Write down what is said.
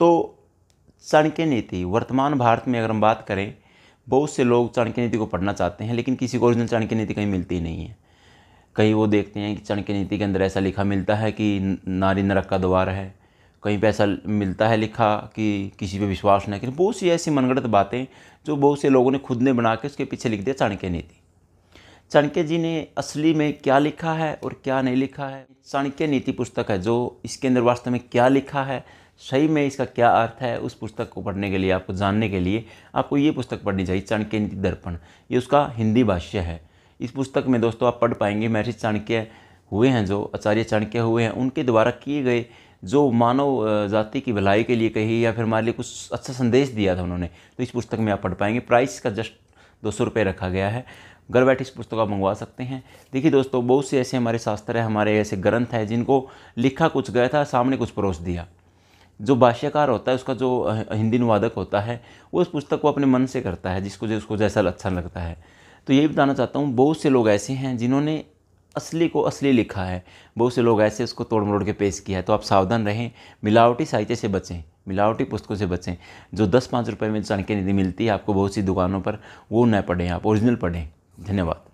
तो चाणक्य नीति वर्तमान भारत में अगर हम बात करें बहुत से लोग चाणक्य नीति को पढ़ना चाहते हैं लेकिन किसी को ओरिजिनल चाणक्य नीति कहीं मिलती ही नहीं है कहीं वो देखते हैं कि चाणक्य नीति के अंदर ऐसा लिखा मिलता है कि नारी नरक का द्वार है कहीं पर ऐसा मिलता है लिखा कि किसी पे विश्वास न करें बहुत सी ऐसी मनगढ़ंत बातें जो बहुत से लोगों ने खुद ने बना के उसके पीछे लिख दिया चाणक्य नीति चाणक्य जी ने असली में क्या लिखा है और क्या नहीं लिखा है चाणक्य नीति पुस्तक है जो इसके अंदर वास्तव में क्या लिखा है सही में इसका क्या अर्थ है उस पुस्तक को पढ़ने के लिए आपको जानने के लिए आपको ये पुस्तक पढ़नी चाहिए चाणक्य नीति दर्पण ये उसका हिंदी भाष्य है इस पुस्तक में दोस्तों आप पढ़ पाएंगे महर्षि चाणक्य हुए हैं जो आचार्य चाणक्य हुए हैं उनके द्वारा किए गए जो मानव जाति की भलाई के लिए कही या फिर हमारे लिए कुछ अच्छा संदेश दिया था उन्होंने तो इस पुस्तक में आप पढ़ पाएंगे प्राइस का जस्ट दो सौ रुपये रखा गया है घर बैठे इस पुस्तक आप मंगवा सकते हैं देखिए दोस्तों बहुत से ऐसे हमारे शास्त्र हैं हमारे ऐसे ग्रंथ हैं जिनको लिखा कुछ गया था सामने कुछ परोस दिया जो भाष्यकार होता है उसका जो हिंदी अनुवादक होता है वो उस पुस्तक को अपने मन से करता है जिसको जो उसको जैसा अच्छा लगता है तो ये बताना चाहता हूँ बहुत से लोग ऐसे हैं जिन्होंने असली को असली लिखा है बहुत से लोग ऐसे उसको तोड़ मरोड़ के पेश किया है तो आप सावधान रहें मिलावटी साहित्य से बचें मिलावटी पुस्तकों से बचें जो दस पाँच रुपये में चाणक्य निधि मिलती है आपको बहुत सी दुकानों पर वो न पढ़ें आप ओरिजिनल पढ़ें धन्यवाद